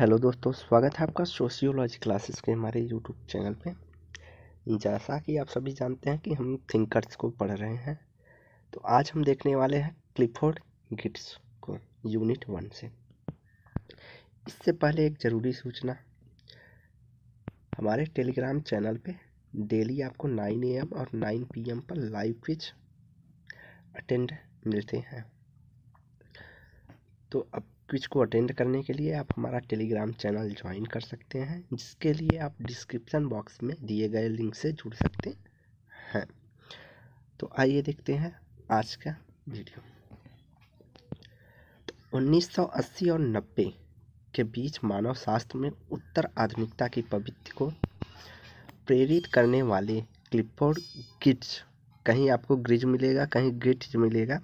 hello दोस्तों स्वागत है आपका सोशियोलॉजी क्लासेस के हमारे यूट्यूब चैनल पे जैसा कि आप सभी जानते हैं कि हम थिंकर्स को पढ़ रहे हैं तो आज हम देखने वाले हैं क्लिफोर्ड गिट्स को यूनिट वन से इससे पहले एक ज़रूरी सूचना हमारे टेलीग्राम चैनल पे डेली आपको ए एम और पी एम पर लाइव क्विच अटेंड मिलते हैं तो अब क्विज को अटेंड करने के लिए आप हमारा टेलीग्राम चैनल ज्वाइन कर सकते हैं जिसके लिए आप डिस्क्रिप्शन बॉक्स में दिए गए लिंक से जुड़ सकते हैं तो आइए देखते हैं आज का वीडियो तो 1980 और 90 के बीच मानव शास्त्र में उत्तर आधुनिकता की प्रवृत्ति को प्रेरित करने वाले क्लिपोर्ड गिट्स कहीं आपको ग्रिज मिलेगा कहीं गिट्स मिलेगा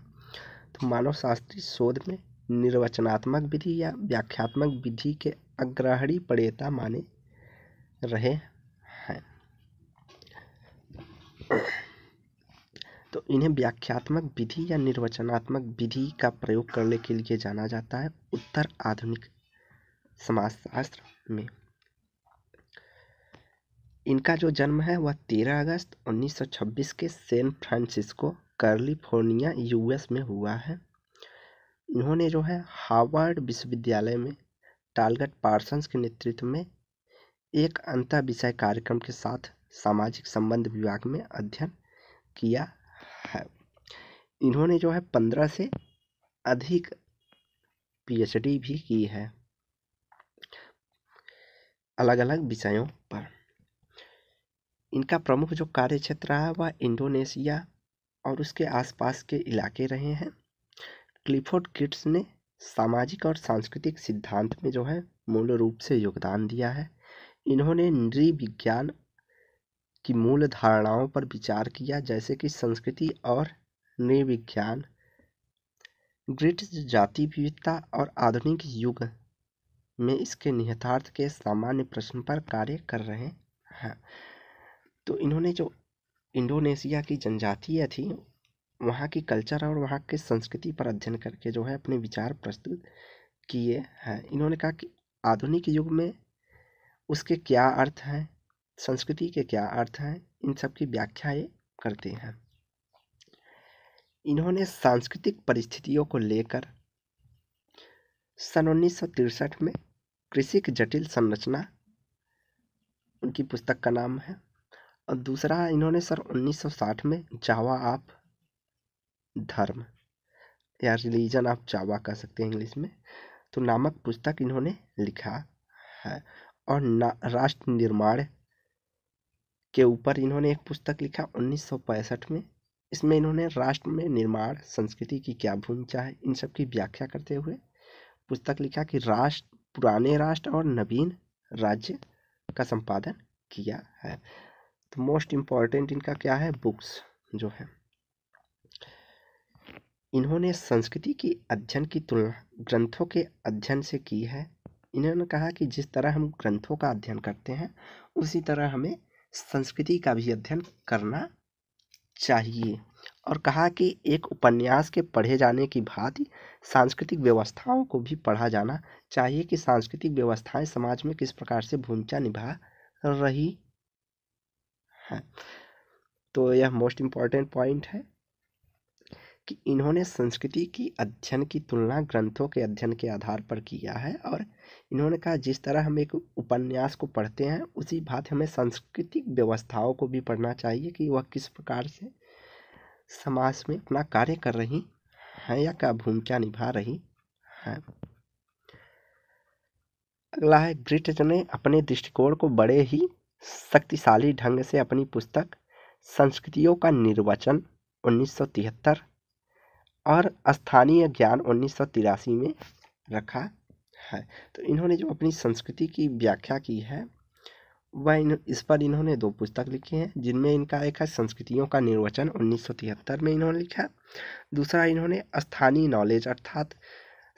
तो मानव शास्त्री शोध में निर्वचनात्मक विधि या व्याख्यात्मक विधि के अग्रहणी पड़ेता माने रहे हैं तो इन्हें व्याख्यात्मक विधि या निर्वचनात्मक विधि का प्रयोग करने के लिए जाना जाता है उत्तर आधुनिक समाजशास्त्र में इनका जो जन्म है वह 13 अगस्त 1926 के सैन फ्रांसिस्को कैलिफोर्निया यूएस में हुआ है इन्होंने जो है हार्वर्ड विश्वविद्यालय में टालगट पार्सन्स के नेतृत्व में एक अंतर विषय कार्यक्रम के साथ सामाजिक संबंध विभाग में अध्ययन किया है इन्होंने जो है पंद्रह से अधिक पीएचडी भी की है अलग अलग विषयों पर इनका प्रमुख जो कार्य क्षेत्र रहा वह इंडोनेशिया और उसके आसपास के इलाके रहे हैं क्लिफोर्ड किट्स ने सामाजिक और सांस्कृतिक सिद्धांत में जो है मूल रूप से योगदान दिया है इन्होंने नृविज्ञान की मूल धारणाओं पर विचार किया जैसे कि संस्कृति और नृविज्ञान ग्रिट जाति विविधता और आधुनिक युग में इसके निहितार्थ के सामान्य प्रश्न पर कार्य कर रहे हैं तो इन्होंने जो इंडोनेशिया की जनजातियाँ थी वहाँ की कल्चर और वहाँ की संस्कृति पर अध्ययन करके जो है अपने विचार प्रस्तुत किए हैं इन्होंने कहा कि आधुनिक युग में उसके क्या अर्थ हैं संस्कृति के क्या अर्थ हैं इन सब की व्याख्या ये करते हैं इन्होंने सांस्कृतिक परिस्थितियों को लेकर सन उन्नीस में कृषि की जटिल संरचना उनकी पुस्तक का नाम है और दूसरा इन्होंने सर 1960 में जावा आप धर्म या रिलीजन आप चावा कह सकते हैं इंग्लिश में तो नामक पुस्तक इन्होंने लिखा है और राष्ट्र निर्माण के ऊपर इन्होंने एक पुस्तक लिखा उन्नीस सौ पैंसठ में इसमें इन्होंने राष्ट्र में निर्माण संस्कृति की क्या भूमिका है इन सब की व्याख्या करते हुए पुस्तक लिखा कि राष्ट्र पुराने राष्ट्र और नवीन राज्य का संपादन किया है तो मोस्ट इम्पॉर्टेंट इनका क्या है बुक्स जो है इन्होंने संस्कृति की अध्ययन की तुलना ग्रंथों के अध्ययन से की है इन्होंने कहा कि जिस तरह हम ग्रंथों का अध्ययन करते हैं उसी तरह हमें संस्कृति का भी अध्ययन करना चाहिए और कहा कि एक उपन्यास के पढ़े जाने की भांति सांस्कृतिक व्यवस्थाओं को भी पढ़ा जाना चाहिए कि सांस्कृतिक व्यवस्थाएं समाज में किस प्रकार से भूमिका निभा रही हैं तो यह मोस्ट इम्पॉर्टेंट पॉइंट है कि इन्होंने संस्कृति की अध्ययन की तुलना ग्रंथों के अध्ययन के आधार पर किया है और इन्होंने कहा जिस तरह हम एक उपन्यास को पढ़ते हैं उसी बात हमें सांस्कृतिक व्यवस्थाओं को भी पढ़ना चाहिए कि वह किस प्रकार से समाज में अपना कार्य कर रही हैं या क्या भूमिका निभा रही हैं अगला है ग्रिट ने अपने दृष्टिकोण को बड़े ही शक्तिशाली ढंग से अपनी पुस्तक संस्कृतियों का निर्वचन 1973 और स्थानीय ज्ञान उन्नीस सौ तिरासी में रखा है तो इन्होंने जो अपनी संस्कृति की व्याख्या की है वह इन इस पर इन्होंने दो पुस्तक लिखी हैं जिनमें इनका एक है संस्कृतियों का निर्वचन उन्नीस सौ तिहत्तर में इन्होंने लिखा दूसरा इन्होंने स्थानीय नॉलेज अर्थात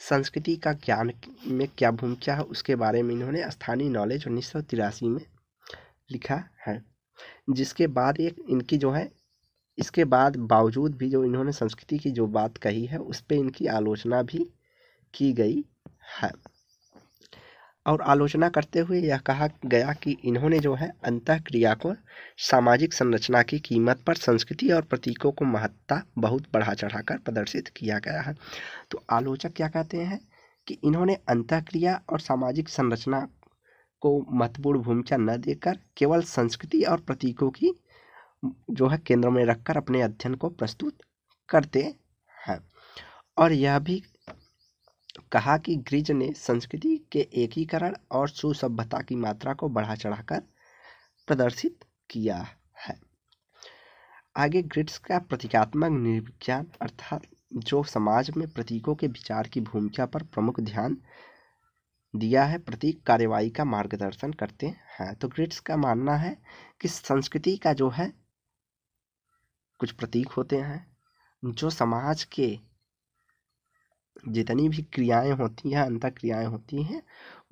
संस्कृति का ज्ञान में क्या भूमिका है उसके बारे में इन्होंने स्थानीय नॉलेज उन्नीस सौ तिरासी में लिखा है जिसके बाद एक इनकी जो है इसके बाद बावजूद भी जो इन्होंने संस्कृति की जो बात कही है उस पर इनकी आलोचना भी की गई है और आलोचना करते हुए यह कहा गया कि इन्होंने जो है अंत क्रिया को सामाजिक संरचना की कीमत पर संस्कृति और प्रतीकों को महत्ता बहुत बढ़ा चढ़ाकर प्रदर्शित किया गया है तो आलोचक क्या कहते हैं कि इन्होंने अंत क्रिया और सामाजिक संरचना को महत्वपूर्ण भूमिका न देकर केवल संस्कृति और प्रतीकों की जो है केंद्र में रखकर अपने अध्ययन को प्रस्तुत करते हैं और यह भी कहा कि ग्रीज ने संस्कृति के एकीकरण और सुसभ्यता की मात्रा को बढ़ा चढ़ाकर प्रदर्शित किया है आगे ग्रिट्स का प्रतीकात्मक निर्विज्ञान अर्थात जो समाज में प्रतीकों के विचार की भूमिका पर प्रमुख ध्यान दिया है प्रतीक कार्यवाही का मार्गदर्शन करते हैं तो ग्रिट्स का मानना है कि संस्कृति का जो है कुछ प्रतीक होते हैं जो समाज के जितनी भी क्रियाएं होती हैं अंत क्रियाएँ होती हैं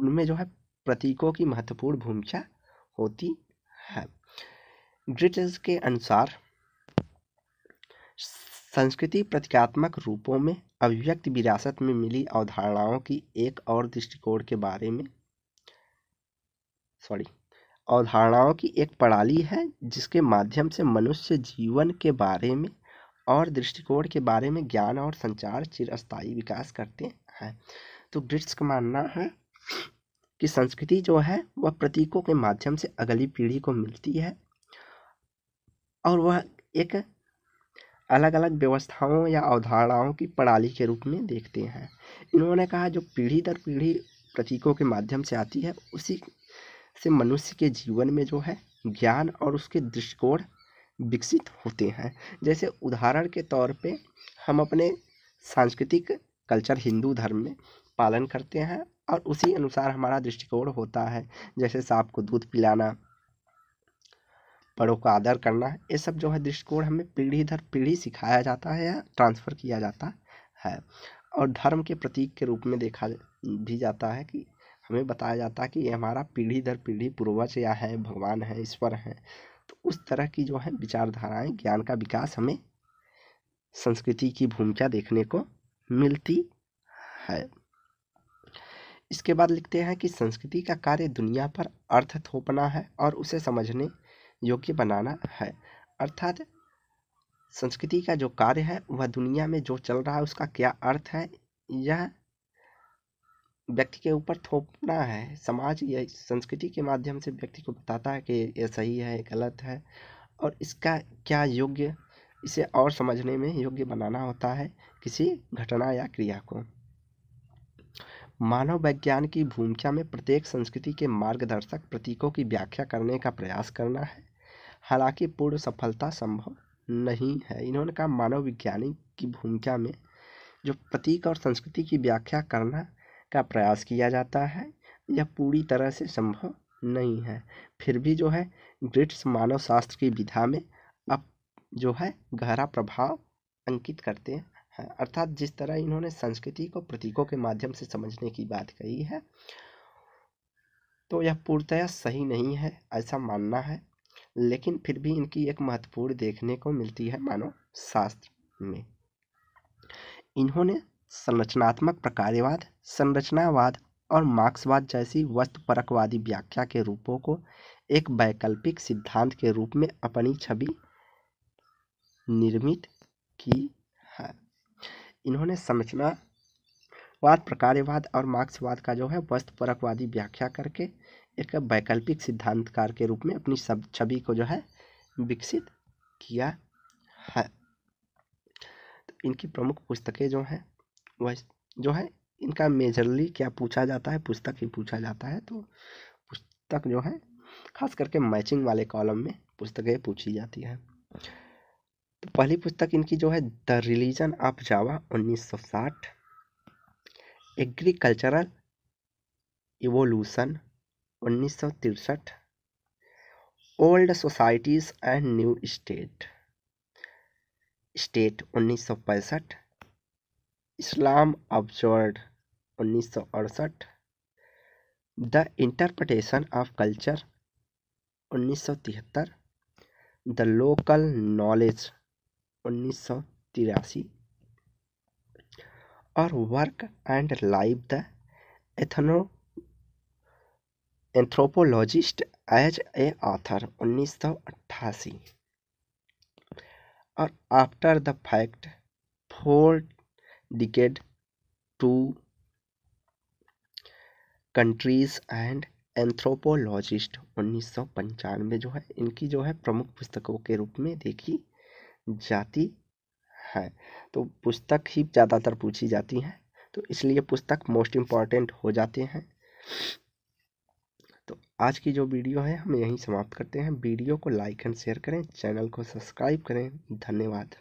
उनमें जो है प्रतीकों की महत्वपूर्ण भूमिका होती है ब्रिटिश के अनुसार संस्कृति प्रतीकात्मक रूपों में अभिव्यक्त विरासत में मिली अवधारणाओं की एक और दृष्टिकोण के बारे में सॉरी अवधारणाओं की एक प्रणाली है जिसके माध्यम से मनुष्य जीवन के बारे में और दृष्टिकोण के बारे में ज्ञान और संचार चिरस्थायी विकास करते हैं तो ग्रिट्स का मानना है कि संस्कृति जो है वह प्रतीकों के माध्यम से अगली पीढ़ी को मिलती है और वह एक अलग अलग व्यवस्थाओं या अवधारणाओं की प्रणाली के रूप में देखते हैं इन्होंने कहा जो पीढ़ी दर पीढ़ी प्रतीकों के माध्यम से आती है उसी से मनुष्य के जीवन में जो है ज्ञान और उसके दृष्टिकोण विकसित होते हैं जैसे उदाहरण के तौर पे हम अपने सांस्कृतिक कल्चर हिंदू धर्म में पालन करते हैं और उसी अनुसार हमारा दृष्टिकोण होता है जैसे सांप को दूध पिलाना बड़ों का आदर करना ये सब जो है दृष्टिकोण हमें पीढ़ी दर पीढ़ी सिखाया जाता है या ट्रांसफ़र किया जाता है और धर्म के प्रतीक के रूप में देखा भी जाता है कि हमें बताया जाता है कि ये हमारा पीढ़ी दर पीढ़ी पूर्वज या है भगवान है ईश्वर है तो उस तरह की जो है विचारधाराएँ ज्ञान का विकास हमें संस्कृति की भूमिका देखने को मिलती है इसके बाद लिखते हैं कि संस्कृति का कार्य दुनिया पर अर्थ थोपना है और उसे समझने योग्य बनाना है अर्थात संस्कृति का जो कार्य है वह दुनिया में जो चल रहा है उसका क्या अर्थ है यह व्यक्ति के ऊपर थोपना है समाज या संस्कृति के माध्यम से व्यक्ति को बताता है कि यह सही है गलत है और इसका क्या योग्य इसे और समझने में योग्य बनाना होता है किसी घटना या क्रिया को मानव विज्ञान की भूमिका में प्रत्येक संस्कृति के मार्गदर्शक प्रतीकों की व्याख्या करने का प्रयास करना है हालांकि पूर्ण सफलता संभव नहीं है इन्होंने कहा मानव विज्ञानी की भूमिका में जो प्रतीक और संस्कृति की व्याख्या करना का प्रयास किया जाता है यह पूरी तरह से संभव नहीं है फिर भी जो है ब्रिटिश मानव शास्त्र की विधा में अब जो है गहरा प्रभाव अंकित करते हैं है अर्थात जिस तरह इन्होंने संस्कृति को प्रतीकों के माध्यम से समझने की बात कही है तो यह पूर्णतया सही नहीं है ऐसा मानना है लेकिन फिर भी इनकी एक महत्वपूर्ण देखने को मिलती है मानव शास्त्र में इन्होंने संरचनात्मक प्रकार्यवाद संरचनावाद और मार्क्सवाद जैसी वस्तुपरकवादी व्याख्या के रूपों को एक वैकल्पिक सिद्धांत के रूप में अपनी छवि निर्मित की है इन्होंने संरचनावाद प्रकार्यवाद और मार्क्सवाद का जो है वस्तुपरकवादी व्याख्या करके एक वैकल्पिक सिद्धांतकार के रूप में अपनी सब छवि को जो है विकसित किया है तो इनकी प्रमुख पुस्तकें जो हैं वैसे जो है इनका मेजरली क्या पूछा जाता है पुस्तक ही पूछा जाता है तो पुस्तक जो है खास करके मैचिंग वाले कॉलम में पुस्तकें पूछी जाती हैं तो पहली पुस्तक इनकी जो है the religion of Java 1960 agricultural evolution उन्नीस old societies and new state state उन्नीस इस्लाम ऑब्जर्ड उन्नीस सौ अड़सठ द इंटरप्रटेशन ऑफ कल्चर उन्नीस सौ तिहत्तर द लोकल नॉलेज उन्नीस सौ तिरासी और work and life the ethno anthropologist as a author उन्नीस सौ अट्ठासी और after the fact four decade to countries and anthropologist उन्नीस पंचानवे जो है इनकी जो है प्रमुख पुस्तकों के रूप में देखी जाती है तो पुस्तक ही ज़्यादातर पूछी जाती हैं तो इसलिए पुस्तक मोस्ट इम्पॉर्टेंट हो जाते हैं तो आज की जो वीडियो है हम यहीं समाप्त करते हैं वीडियो को लाइक एंड शेयर करें चैनल को सब्सक्राइब करें धन्यवाद